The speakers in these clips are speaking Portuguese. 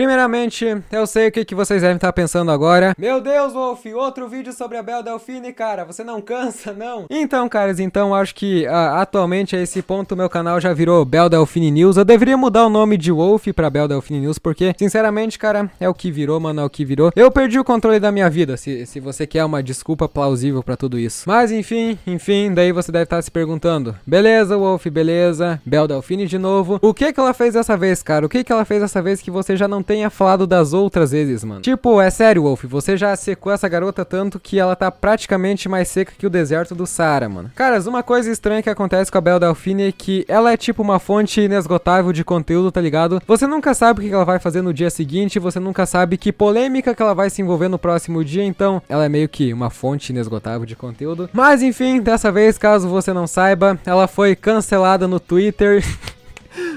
Primeiramente, eu sei o que, que vocês devem estar pensando agora. Meu Deus, Wolf, outro vídeo sobre a Bel Delfine, cara. Você não cansa, não? Então, caras, então acho que atualmente a esse ponto meu canal já virou Bel Delfine News. Eu deveria mudar o nome de Wolf pra Bel Delfine News, porque, sinceramente, cara, é o que virou, mano, é o que virou. Eu perdi o controle da minha vida, se, se você quer uma desculpa plausível pra tudo isso. Mas, enfim, enfim, daí você deve estar se perguntando. Beleza, Wolf, beleza. Bel Delfine de novo. O que que ela fez dessa vez, cara? O que que ela fez dessa vez que você já não tenha falado das outras vezes, mano. Tipo, é sério, Wolf, você já secou essa garota tanto que ela tá praticamente mais seca que o deserto do Saara, mano. Caras, uma coisa estranha que acontece com a Belle Delphine é que ela é tipo uma fonte inesgotável de conteúdo, tá ligado? Você nunca sabe o que ela vai fazer no dia seguinte, você nunca sabe que polêmica que ela vai se envolver no próximo dia, então ela é meio que uma fonte inesgotável de conteúdo. Mas enfim, dessa vez, caso você não saiba, ela foi cancelada no Twitter.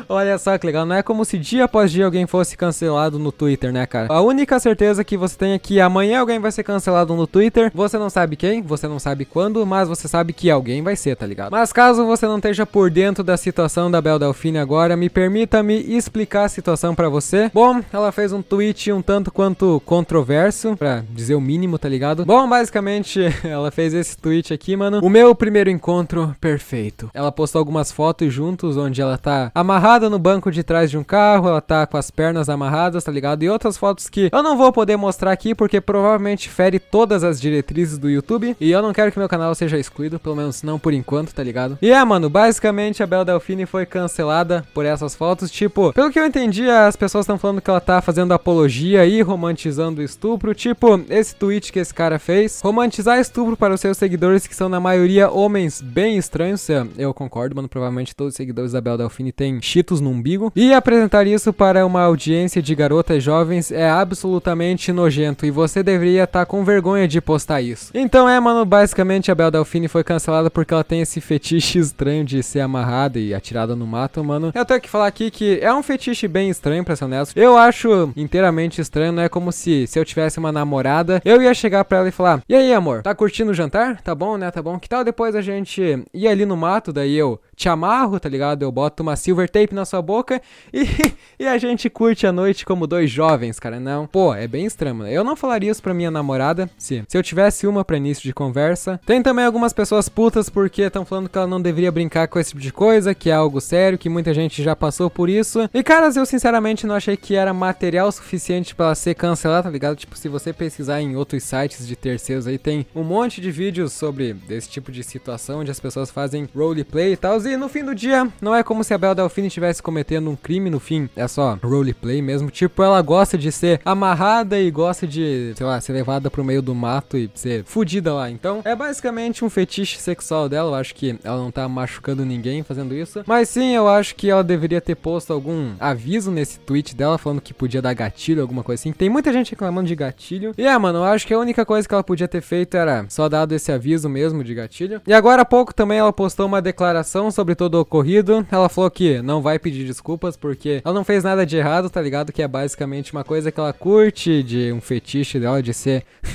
Olha só que legal, não é como se dia após dia alguém fosse cancelado no Twitter, né, cara? A única certeza que você tem é que amanhã alguém vai ser cancelado no Twitter. Você não sabe quem, você não sabe quando, mas você sabe que alguém vai ser, tá ligado? Mas caso você não esteja por dentro da situação da Bel Delfine agora, me permita-me explicar a situação para você. Bom, ela fez um tweet um tanto quanto controverso, pra dizer o mínimo, tá ligado? Bom, basicamente, ela fez esse tweet aqui, mano. O meu primeiro encontro perfeito. Ela postou algumas fotos juntos onde ela tá amarrada no banco de trás de um carro, ela tá com as pernas amarradas, tá ligado? E outras fotos que eu não vou poder mostrar aqui porque provavelmente fere todas as diretrizes do YouTube e eu não quero que meu canal seja excluído, pelo menos não por enquanto, tá ligado? E é, mano, basicamente a Bel Delfine foi cancelada por essas fotos, tipo, pelo que eu entendi, as pessoas estão falando que ela tá fazendo apologia e romantizando o estupro, tipo, esse tweet que esse cara fez, romantizar estupro para os seus seguidores que são na maioria homens bem estranhos, é, eu concordo, mano, provavelmente todos os seguidores da Bel Delfine têm no umbigo. E apresentar isso para uma audiência de garotas jovens é absolutamente nojento e você deveria estar tá com vergonha de postar isso. Então é, mano, basicamente a Bel Delfine foi cancelada porque ela tem esse fetiche estranho de ser amarrada e atirada no mato, mano. Eu tenho que falar aqui que é um fetiche bem estranho, pra ser honesto. Eu acho inteiramente estranho, não é como se, se eu tivesse uma namorada, eu ia chegar pra ela e falar: E aí, amor, tá curtindo o jantar? Tá bom, né? Tá bom. Que tal depois a gente ir ali no mato? Daí eu te amarro, tá ligado? Eu boto uma silver tape na sua boca e, e a gente curte a noite como dois jovens, cara. Não, pô, é bem estranho Eu não falaria isso pra minha namorada se, se eu tivesse uma pra início de conversa. Tem também algumas pessoas putas porque estão falando que ela não deveria brincar com esse tipo de coisa, que é algo sério, que muita gente já passou por isso. E caras, eu sinceramente não achei que era material suficiente para ser cancelado, tá ligado? Tipo, se você pesquisar em outros sites de terceiros aí, tem um monte de vídeos sobre esse tipo de situação onde as pessoas fazem roleplay e tal. E no fim do dia, não é como se a Bela Delfine tivesse estivesse cometendo um crime no fim, é só roleplay mesmo. Tipo, ela gosta de ser amarrada e gosta de, sei lá, ser levada pro meio do mato e ser fudida lá. Então, é basicamente um fetiche sexual dela. Eu acho que ela não tá machucando ninguém fazendo isso. Mas sim, eu acho que ela deveria ter posto algum aviso nesse tweet dela falando que podia dar gatilho, alguma coisa assim. Tem muita gente reclamando de gatilho. E é, mano, eu acho que a única coisa que ela podia ter feito era só dado esse aviso mesmo de gatilho. E agora há pouco também ela postou uma declaração sobre todo o ocorrido. Ela falou que não vai vai pedir desculpas porque ela não fez nada de errado, tá ligado? Que é basicamente uma coisa que ela curte de um fetiche dela de ser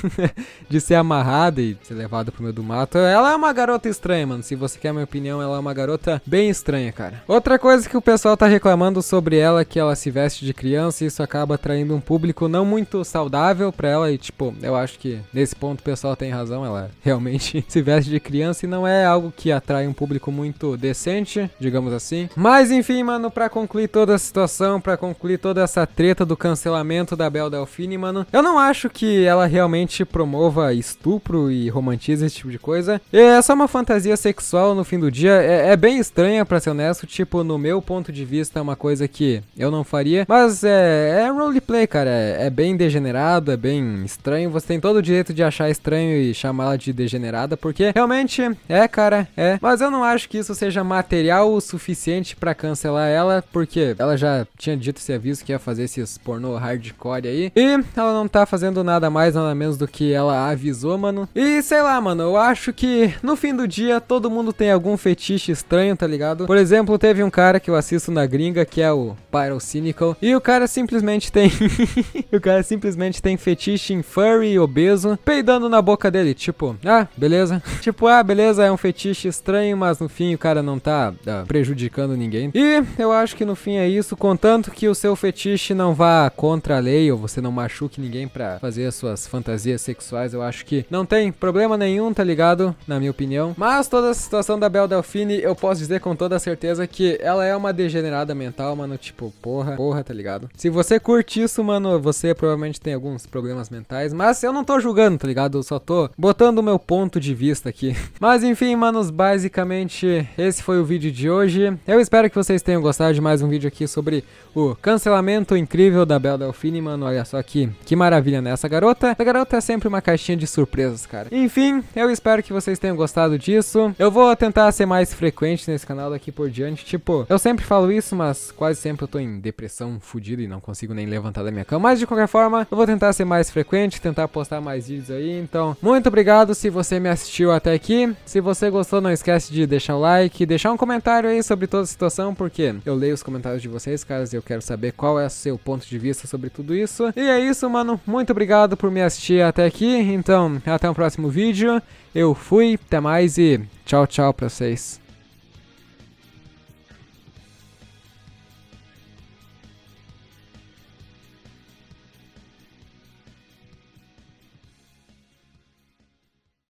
de ser amarrada e ser levada pro meio do mato. Ela é uma garota estranha, mano. Se você quer a minha opinião, ela é uma garota bem estranha, cara. Outra coisa que o pessoal tá reclamando sobre ela é que ela se veste de criança e isso acaba atraindo um público não muito saudável para ela e tipo, eu acho que nesse ponto o pessoal tem razão, ela realmente se veste de criança e não é algo que atrai um público muito decente, digamos assim. Mas enfim, mano, pra concluir toda a situação, pra concluir toda essa treta do cancelamento da Bel Delfine, mano, eu não acho que ela realmente promova estupro e romantiza esse tipo de coisa. É, é só uma fantasia sexual no fim do dia. É, é bem estranha, pra ser honesto. Tipo, no meu ponto de vista, é uma coisa que eu não faria. Mas é, é roleplay, cara. É, é bem degenerado, é bem estranho. Você tem todo o direito de achar estranho e chamá-la de degenerada, porque realmente é, cara, é. Mas eu não acho que isso seja material o suficiente para cancelar cancelar ela, porque ela já tinha dito esse aviso que ia fazer esses pornô hardcore aí. E ela não tá fazendo nada mais, nada menos do que ela avisou, mano. E sei lá, mano, eu acho que no fim do dia todo mundo tem algum fetiche estranho, tá ligado? Por exemplo, teve um cara que eu assisto na gringa, que é o Pyrocynical. Cynical, e o cara simplesmente tem. o cara simplesmente tem fetiche em furry obeso, peidando na boca dele, tipo, ah, beleza. tipo, ah, beleza, é um fetiche estranho, mas no fim o cara não tá ah, prejudicando ninguém. E eu acho que no fim é isso, contanto que o seu fetiche não vá contra a lei ou você não machuque ninguém para fazer as suas fantasias sexuais, eu acho que não tem problema nenhum, tá ligado? Na minha opinião. Mas toda a situação da Bel Delfine, eu posso dizer com toda certeza que ela é uma degenerada mental, mano, tipo, porra, porra, tá ligado? Se você curte isso, mano, você provavelmente tem alguns problemas mentais, mas eu não tô julgando, tá ligado? Eu só tô botando o meu ponto de vista aqui. Mas enfim, manos, basicamente esse foi o vídeo de hoje. Eu espero que vocês tenham tenham gostado de mais um vídeo aqui sobre o cancelamento incrível da Bela Delphine, mano. Olha só que, que maravilha, né? garota, a garota é sempre uma caixinha de surpresas, cara. Enfim, eu espero que vocês tenham gostado disso. Eu vou tentar ser mais frequente nesse canal daqui por diante. Tipo, eu sempre falo isso, mas quase sempre eu tô em depressão fodida e não consigo nem levantar da minha cama. Mas de qualquer forma, eu vou tentar ser mais frequente, tentar postar mais vídeos aí. Então, muito obrigado se você me assistiu até aqui. Se você gostou, não esquece de deixar o like, deixar um comentário aí sobre toda a situação, porque porque eu leio os comentários de vocês, caras, e eu quero saber qual é o seu ponto de vista sobre tudo isso. E é isso, mano. Muito obrigado por me assistir até aqui. Então, até o próximo vídeo. Eu fui, até mais e tchau, tchau pra vocês.